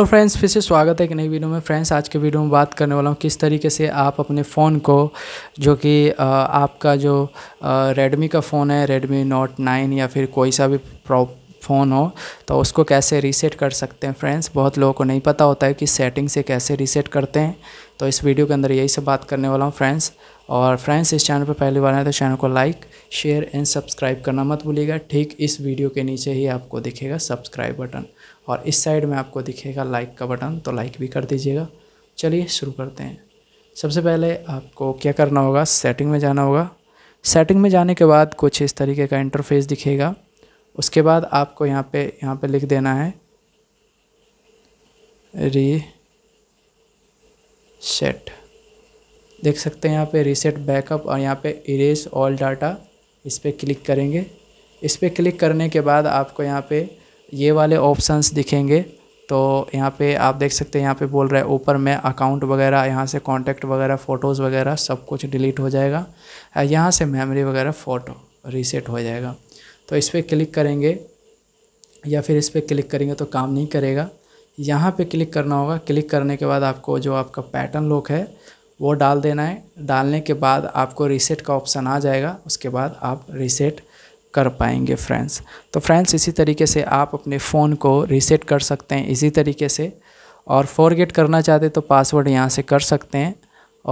hello friends फिर से स्वागत है एक नई वीडियो में फ्रेंड्स आज के वीडियो में बात करने वाला हूँ किस तरीके से आप अपने फ़ोन को जो कि आपका जो रेडमी का फ़ोन है रेडमी नोट नाइन या फिर कोई सा भी फ़ोन हो तो उसको कैसे रीसेट कर सकते हैं फ्रेंड्स बहुत लोगों को नहीं पता होता है कि सेटिंग से कैसे रीसेट करते हैं तो इस वीडियो के अंदर यही सब बात करने वाला हूँ फ्रेंड्स और फ्रेंड्स इस चैनल पर पहली बार आए तो चैनल को लाइक शेयर एंड सब्सक्राइब करना मत भूलिएगा ठीक इस वीडियो के नीचे ही आपको दिखेगा सब्सक्राइब बटन और इस साइड में आपको दिखेगा लाइक का बटन तो लाइक भी कर दीजिएगा चलिए शुरू करते हैं सबसे पहले आपको क्या करना होगा सेटिंग में जाना होगा सेटिंग में जाने के बाद कुछ इस तरीके का इंटरफेस दिखेगा उसके बाद आपको यहाँ पे यहाँ पे लिख देना है री सेट देख सकते हैं यहाँ पे रीसेट बैकअप और यहाँ पे इरेज ऑल डाटा इस पर क्लिक करेंगे इस पर क्लिक करने के बाद आपको यहाँ पे ये वाले ऑप्शंस दिखेंगे तो यहाँ पे आप देख सकते हैं यहाँ पे बोल रहा है ऊपर में अकाउंट वगैरह यहाँ से कॉन्टैक्ट वगैरह फ़ोटोज़ वगैरह सब कुछ डिलीट हो जाएगा यहाँ से मेमोरी वगैरह फ़ोटो रीसेट हो जाएगा तो इस पर क्लिक करेंगे या फिर इस पर क्लिक करेंगे तो काम नहीं करेगा यहाँ पे क्लिक करना होगा क्लिक करने के बाद आपको जो आपका पैटर्न लॉक है वो डाल देना है डालने के बाद आपको रीसेट का ऑप्शन आ जाएगा उसके बाद आप रीसेट कर पाएंगे फ्रेंड्स तो फ्रेंड्स इसी तरीके से आप अपने फ़ोन को रीसेट कर सकते हैं इसी तरीके से और फॉरगेट करना चाहते तो पासवर्ड यहाँ से कर सकते हैं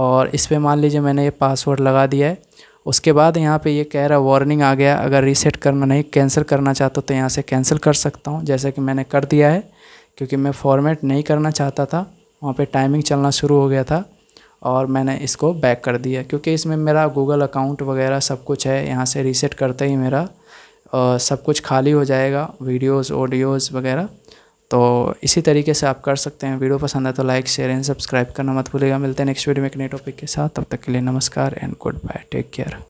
और इस पर मान लीजिए मैंने ये पासवर्ड लगा दिया है उसके बाद यहाँ पे ये कह रहा वार्निंग आ गया अगर रीसेट करना नहीं कैंसिल करना चाहता तो यहाँ से कैंसिल कर सकता हूँ जैसे कि मैंने कर दिया है क्योंकि मैं फॉर्मेट नहीं करना चाहता था वहाँ पे टाइमिंग चलना शुरू हो गया था और मैंने इसको बैक कर दिया क्योंकि इसमें मेरा गूगल अकाउंट वगैरह सब कुछ है यहाँ से रीसेट करते ही मेरा आ, सब कुछ खाली हो जाएगा वीडियोज़ ऑडियोज़ वगैरह तो इसी तरीके से आप कर सकते हैं वीडियो पसंद है तो लाइक शेयर एंड सब्सक्राइब करना मत भूलिएगा मिलते हैं नेक्स्ट वीडियो में एक नए टॉपिक के साथ तब तक के लिए नमस्कार and goodbye take care